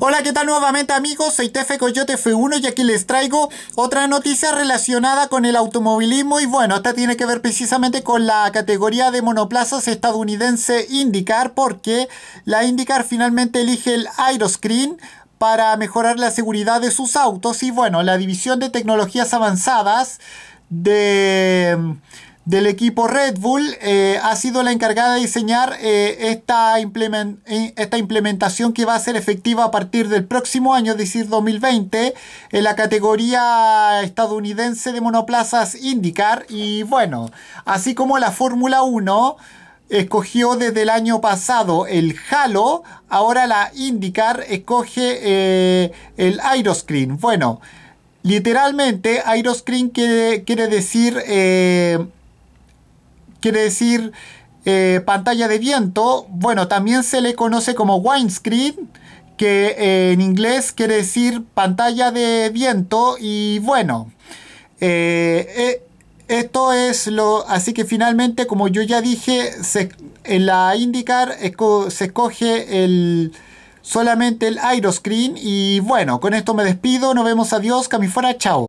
Hola, ¿qué tal nuevamente amigos? Soy Tefe Coyote F1 y aquí les traigo otra noticia relacionada con el automovilismo y bueno, esta tiene que ver precisamente con la categoría de monoplazas estadounidense IndyCar porque la IndyCar finalmente elige el Aeroscreen para mejorar la seguridad de sus autos y bueno, la división de tecnologías avanzadas de del equipo Red Bull eh, ha sido la encargada de diseñar eh, esta, eh, esta, implementación que va a ser efectiva a partir del próximo año, es decir, 2020, en la categoría estadounidense de monoplazas IndyCar. Y bueno, así como la Fórmula 1 escogió desde el año pasado el Halo, ahora la IndyCar escoge el Aeroscreen. Bueno. Literalmente, Aeroscreen quiere, quiere decir quiere decir eh, pantalla de viento. Bueno, también se le conoce como windscreen, que eh, en inglés quiere decir pantalla de viento. Y bueno, eh, esto es lo. Así que finalmente, como yo ya dije, se, en la IndyCar se escoge el solamente el Aeroscreen. Y bueno, con esto me despido. Nos vemos. Adiós. Camifora. Chao.